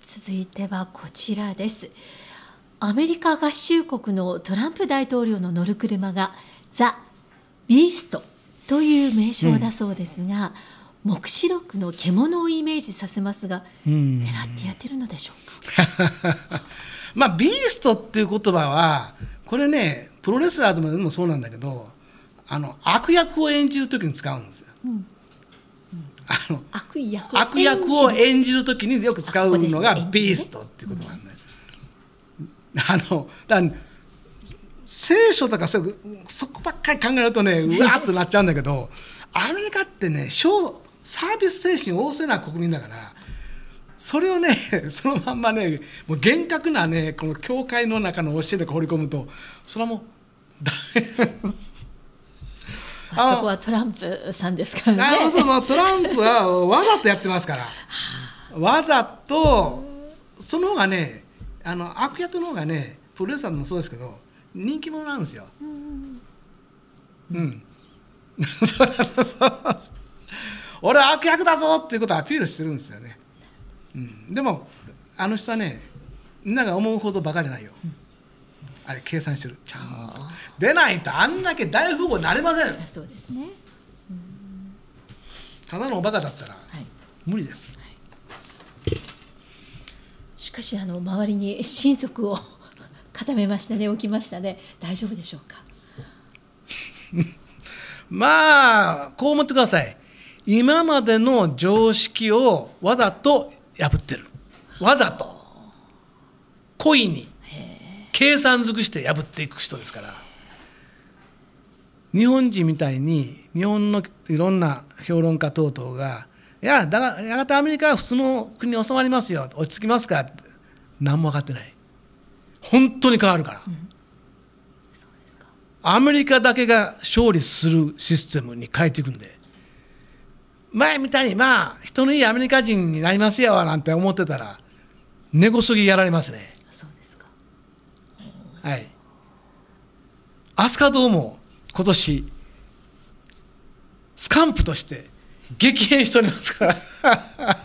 続いてはこちらですアメリカ合衆国のトランプ大統領の乗る車がザ・ビーストという名称だそうですが、うん、目視録の獣をイメージさせますが、狙ってやってるのでしょうか まあビーストっていう言葉はこれねプロレスラーでもそうなんだけどあの悪役を演じる時に使うんですよ。うんあの悪役悪役を演じる時によく使うのがビーストっていうことなんで、あのだ聖書とかそうそこばっかり考えるとね うわーっとなっちゃうんだけどアメリカってねサービス精神旺盛な国民だからそれをね そのまんまねもう厳格なねこの教会の中の教えで放り込むとそれはもう大変あそこはトランプさんですからねあのそのトランプはわざとやってますからわざとその方がねあの悪役の方がねプロレスさんもそうですけど人気者なんですようん、そうそう俺は悪役だぞっていうことをアピールしてるんですよね、うん、でもあの人はねみんなが思うほどバカじゃないよ、あれ計算してるちゃんでないとあんだけ大富豪なれませんそうですねただのおバカだったら、無理です、はい、しかしあの周りに親族を固めましたね置きましたね大丈夫でしょうか まあこう思ってください今までの常識をわざと破ってるわざと故意に計算尽くして破っていく人ですから日本人みたいに日本のいろんな評論家等々が「いやだがやがてアメリカは普通の国に収まりますよ落ち着きますか」って何も分かってない本当に変わるから、うん、かアメリカだけが勝利するシステムに変えていくんで前みたいにまあ人のいいアメリカ人になりますよなんて思ってたら根こそぎやられますねそうですかはい飛鳥うも今年スカンプとして激変しておりますから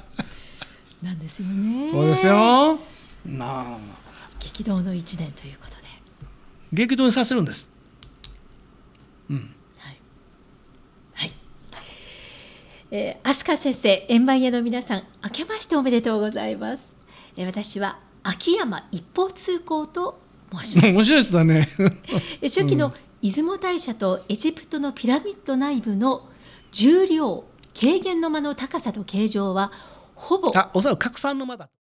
なんですよねそうですよなあ激動の一年ということで激動にさせるんですうんははい、いえー、飛鳥先生円盤屋の皆さん明けましておめでとうございます、えー、私は秋山一方通行と申します面白いですだね 初期の出雲大社とエジプトのピラミッド内部の重量軽減の間の高さと形状はほぼあおそらく拡散の間だ